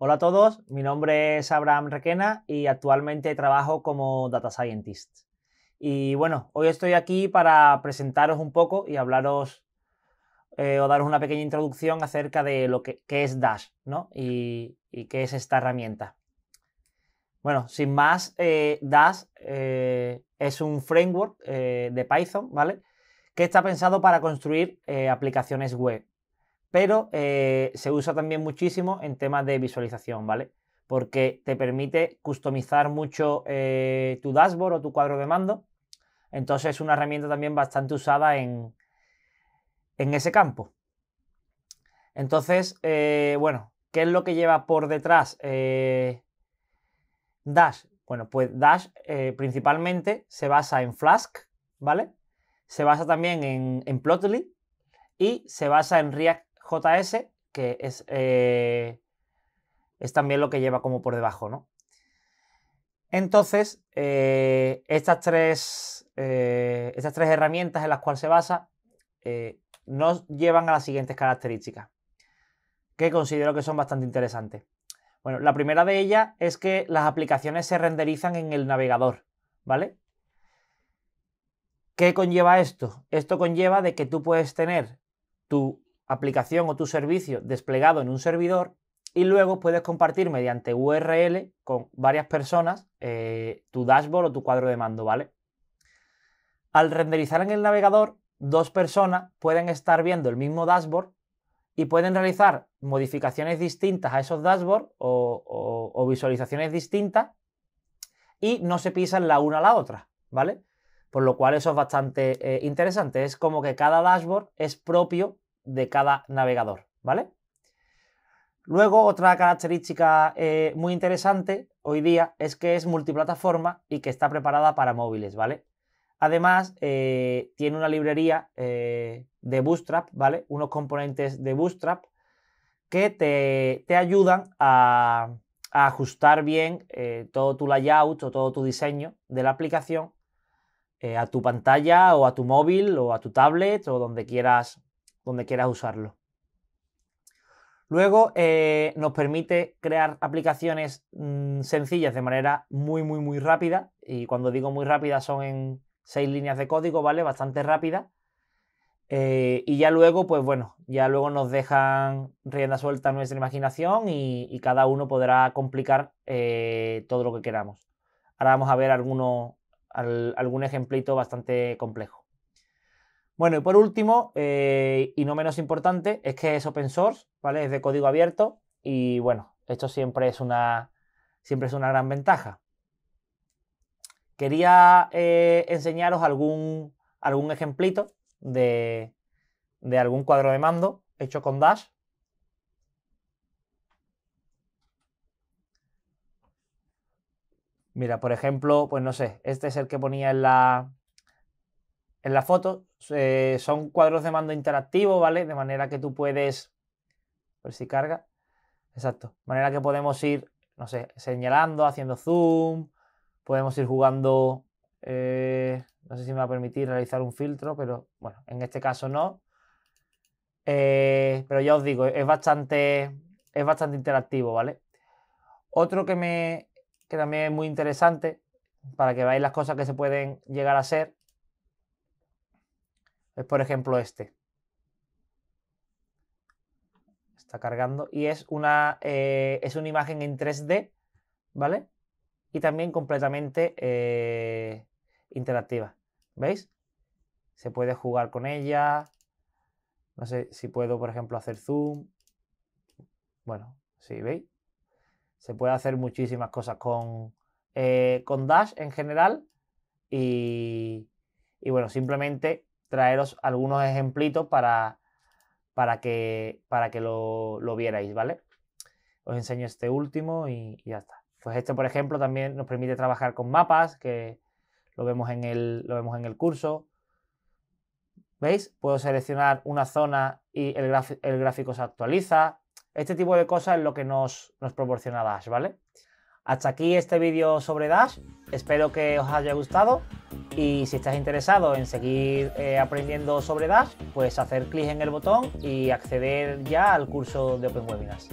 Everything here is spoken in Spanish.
Hola a todos, mi nombre es Abraham Requena y actualmente trabajo como Data Scientist. Y bueno, hoy estoy aquí para presentaros un poco y hablaros eh, o daros una pequeña introducción acerca de lo que, es Dash ¿no? y, qué es esta herramienta. Bueno, sin más, eh, Dash eh, es un framework de Python, ¿vale? Que está pensado para construir aplicaciones web pero eh, se usa también muchísimo en temas de visualización, ¿vale? Porque te permite customizar mucho eh, tu dashboard o tu cuadro de mando. Entonces es una herramienta también bastante usada en, ese campo. Entonces, eh, bueno, ¿qué es lo que lleva por detrás Dash? Bueno, pues Dash principalmente se basa en Flask, ¿vale? Se basa también en Plotly, y se basa en React JS, que es, eh, es también lo que lleva como por debajo, ¿no? Entonces, eh, estas, tres, eh, estas tres herramientas en las cuales se basa nos llevan a las siguientes características, que considero que son bastante interesantes. Bueno, la primera de ellas es que las aplicaciones se renderizan en el navegador, ¿vale? ¿Qué conlleva esto? Esto conlleva de que tú puedes tener tu aplicación o tu servicio desplegado en un servidor y luego puedes compartir mediante URL con varias personas eh, tu dashboard o tu cuadro de mando, ¿vale? Al renderizar en el navegador, dos personas pueden estar viendo el mismo dashboard y pueden realizar modificaciones distintas a esos dashboards o, visualizaciones distintas y no se pisan la una a la otra, ¿vale? Por lo cual eso es bastante eh, interesante. Es como que cada dashboard es propio de cada navegador, ¿vale? Luego, otra característica eh, muy interesante hoy día es que es multiplataforma y que está preparada para móviles, ¿vale? Además, eh, tiene una librería eh, de Bootstrap, ¿vale? Unos componentes de Bootstrap que te, ayudan a, ajustar bien todo tu layout o todo tu diseño de la aplicación a tu pantalla o a tu móvil o a tu tablet o donde quieras donde quieras usarlo. Luego eh, nos permite crear aplicaciones mm, sencillas de manera muy, muy, muy rápida. Y cuando digo muy rápida son en seis líneas de código, ¿vale? Bastante rápida. Eh, y ya luego, pues bueno, ya luego nos dejan rienda suelta nuestra imaginación y, cada uno podrá complicar eh, todo lo que queramos. Ahora vamos a ver alguno, algún ejemplito bastante complejo. Bueno, y por último, eh, y no menos importante, es que es open source, ¿vale? Es de código abierto y bueno, esto siempre es una, siempre es una gran ventaja. Quería eh, enseñaros algún, algún ejemplito de, de algún cuadro de mando hecho con Dash. Mira, por ejemplo, pues no sé, este es el que ponía en la, en la foto eh, son cuadros de mando interactivo, ¿vale? De manera que tú puedes. ver si carga. Exacto. De manera que podemos ir, no sé, señalando, haciendo zoom. Podemos ir jugando. Eh, no sé si me va a permitir realizar un filtro, pero bueno, en este caso no. Eh, pero ya os digo, es bastante, es bastante interactivo, ¿vale? Otro que, me, que también es muy interesante, para que veáis las cosas que se pueden llegar a hacer, es por ejemplo este. Está cargando y es una, eh, es una imagen en 3D, ¿vale? Y también completamente eh, interactiva. ¿Veis? Se puede jugar con ella. No sé si puedo, por ejemplo, hacer zoom. Bueno, sí, ¿veis? Se puede hacer muchísimas cosas con, eh, con Dash en general. Y, y bueno, simplemente traeros algunos ejemplitos para, para que, para que lo, lo vierais, ¿vale? Os enseño este último y, ya está. Pues este, por ejemplo, también nos permite trabajar con mapas, que lo vemos en el, lo vemos en el curso. ¿Veis? Puedo seleccionar una zona y el, gráfico se actualiza. Este tipo de cosas es lo que nos, nos proporciona Dash, ¿vale? Hasta aquí este vídeo sobre Dash, espero que os haya gustado y si estás interesado en seguir eh, aprendiendo sobre Dash, pues hacer clic en el botón y acceder ya al curso de Open Webinars.